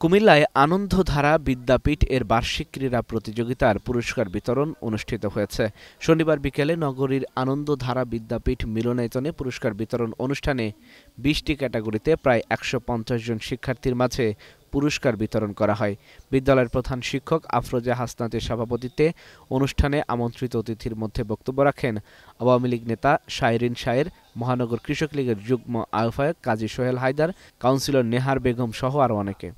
কুমিল্লায় আনন্দধারা বিদ্যাপীঠ এর বার্ষিক ক্রীড়া প্রতিযোগিতার পুরস্কার বিতরণ অনুষ্ঠিত হয়েছে শনিবার বিকেলে নগরীর আনন্দধারা বিদ্যাপীঠ মিলনায়তনে পুরস্কার বিতরণ অনুষ্ঠানে বিশটি ক্যাটাগরিতে প্রায় একশো জন শিক্ষার্থীর মাঝে পুরস্কার বিতরণ করা হয় বিদ্যালয়ের প্রধান শিক্ষক আফরোজা হাসনাতের সভাপতিত্বে অনুষ্ঠানে আমন্ত্রিত অতিথির মধ্যে বক্তব্য রাখেন আওয়ামী লীগ নেতা শাহরিন শায়ের মহানগর কৃষক লীগের যুগ্ম আহ্বায়ক কাজী সোহেল হায়দার কাউন্সিলর নেহার বেগম সহ আরও অনেকে